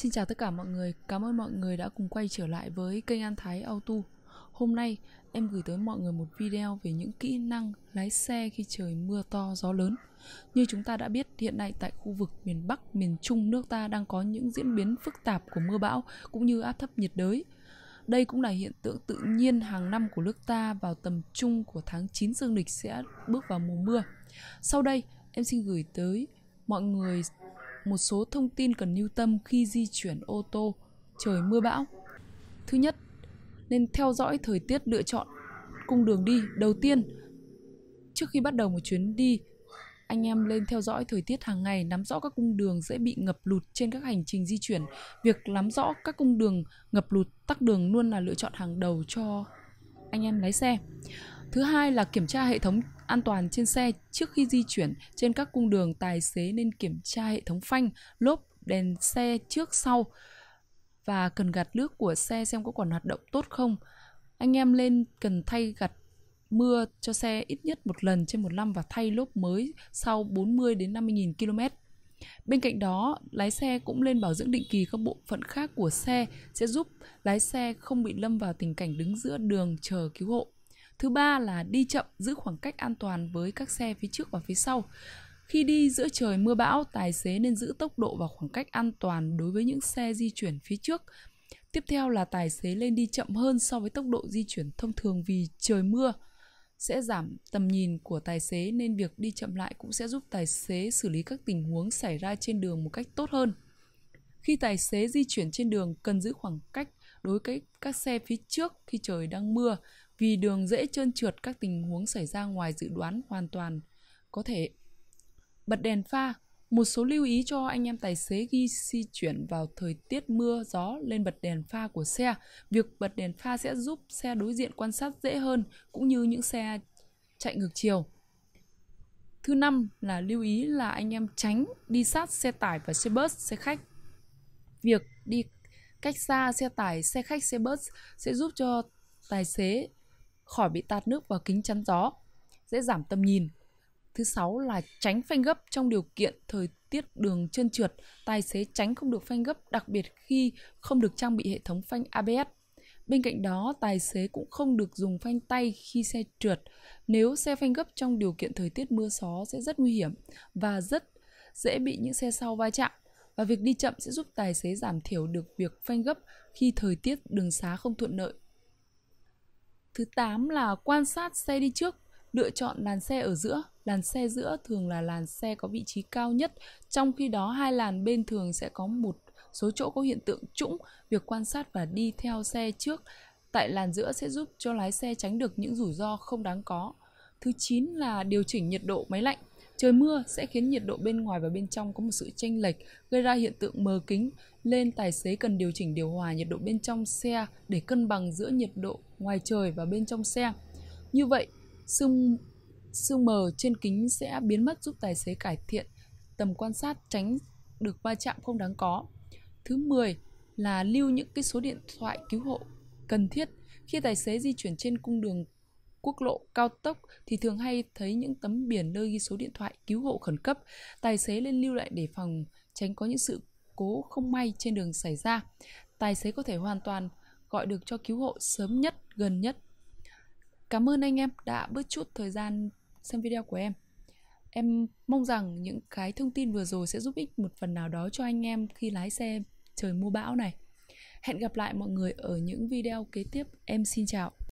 Xin chào tất cả mọi người, cảm ơn mọi người đã cùng quay trở lại với kênh An Thái Auto. Hôm nay em gửi tới mọi người một video về những kỹ năng lái xe khi trời mưa to gió lớn. Như chúng ta đã biết, hiện nay tại khu vực miền Bắc, miền Trung nước ta đang có những diễn biến phức tạp của mưa bão cũng như áp thấp nhiệt đới. Đây cũng là hiện tượng tự nhiên hàng năm của nước ta vào tầm trung của tháng 9 dương lịch sẽ bước vào mùa mưa. Sau đây, em xin gửi tới mọi người một số thông tin cần lưu tâm khi di chuyển ô tô trời mưa bão. Thứ nhất, nên theo dõi thời tiết lựa chọn cung đường đi đầu tiên. Trước khi bắt đầu một chuyến đi, anh em lên theo dõi thời tiết hàng ngày, nắm rõ các cung đường dễ bị ngập lụt trên các hành trình di chuyển. Việc nắm rõ các cung đường ngập lụt, tắc đường luôn là lựa chọn hàng đầu cho anh em lái xe. Thứ hai là kiểm tra hệ thống an toàn trên xe trước khi di chuyển trên các cung đường tài xế nên kiểm tra hệ thống phanh, lốp, đèn xe trước sau và cần gạt nước của xe xem có còn hoạt động tốt không. Anh em lên cần thay gạt mưa cho xe ít nhất một lần trên một năm và thay lốp mới sau 40 đến 50.000 km. Bên cạnh đó, lái xe cũng lên bảo dưỡng định kỳ các bộ phận khác của xe sẽ giúp lái xe không bị lâm vào tình cảnh đứng giữa đường chờ cứu hộ. Thứ ba là đi chậm, giữ khoảng cách an toàn với các xe phía trước và phía sau. Khi đi giữa trời mưa bão, tài xế nên giữ tốc độ và khoảng cách an toàn đối với những xe di chuyển phía trước. Tiếp theo là tài xế lên đi chậm hơn so với tốc độ di chuyển thông thường vì trời mưa sẽ giảm tầm nhìn của tài xế nên việc đi chậm lại cũng sẽ giúp tài xế xử lý các tình huống xảy ra trên đường một cách tốt hơn. Khi tài xế di chuyển trên đường cần giữ khoảng cách đối với các xe phía trước khi trời đang mưa vì đường dễ trơn trượt các tình huống xảy ra ngoài dự đoán hoàn toàn có thể bật đèn pha một số lưu ý cho anh em tài xế ghi di chuyển vào thời tiết mưa gió lên bật đèn pha của xe việc bật đèn pha sẽ giúp xe đối diện quan sát dễ hơn cũng như những xe chạy ngược chiều thứ năm là lưu ý là anh em tránh đi sát xe tải và xe bus xe khách việc đi Cách xa xe tải, xe khách, xe bus sẽ giúp cho tài xế khỏi bị tạt nước vào kính chắn gió, dễ giảm tầm nhìn. Thứ sáu là tránh phanh gấp trong điều kiện thời tiết đường trơn trượt, tài xế tránh không được phanh gấp đặc biệt khi không được trang bị hệ thống phanh ABS. Bên cạnh đó, tài xế cũng không được dùng phanh tay khi xe trượt. Nếu xe phanh gấp trong điều kiện thời tiết mưa gió sẽ rất nguy hiểm và rất dễ bị những xe sau va chạm và việc đi chậm sẽ giúp tài xế giảm thiểu được việc phanh gấp khi thời tiết đường xá không thuận lợi. Thứ 8 là quan sát xe đi trước, lựa chọn làn xe ở giữa. Làn xe giữa thường là làn xe có vị trí cao nhất, trong khi đó hai làn bên thường sẽ có một số chỗ có hiện tượng trũng. Việc quan sát và đi theo xe trước tại làn giữa sẽ giúp cho lái xe tránh được những rủi ro không đáng có. Thứ 9 là điều chỉnh nhiệt độ máy lạnh. Trời mưa sẽ khiến nhiệt độ bên ngoài và bên trong có một sự chênh lệch, gây ra hiện tượng mờ kính, nên tài xế cần điều chỉnh điều hòa nhiệt độ bên trong xe để cân bằng giữa nhiệt độ ngoài trời và bên trong xe. Như vậy, sương sương mờ trên kính sẽ biến mất giúp tài xế cải thiện tầm quan sát tránh được va chạm không đáng có. Thứ 10 là lưu những cái số điện thoại cứu hộ cần thiết khi tài xế di chuyển trên cung đường quốc lộ, cao tốc thì thường hay thấy những tấm biển nơi ghi số điện thoại cứu hộ khẩn cấp. Tài xế nên lưu lại để phòng tránh có những sự cố không may trên đường xảy ra. Tài xế có thể hoàn toàn gọi được cho cứu hộ sớm nhất, gần nhất. Cảm ơn anh em đã bớt chút thời gian xem video của em. Em mong rằng những cái thông tin vừa rồi sẽ giúp ích một phần nào đó cho anh em khi lái xe trời mưa bão này. Hẹn gặp lại mọi người ở những video kế tiếp. Em xin chào.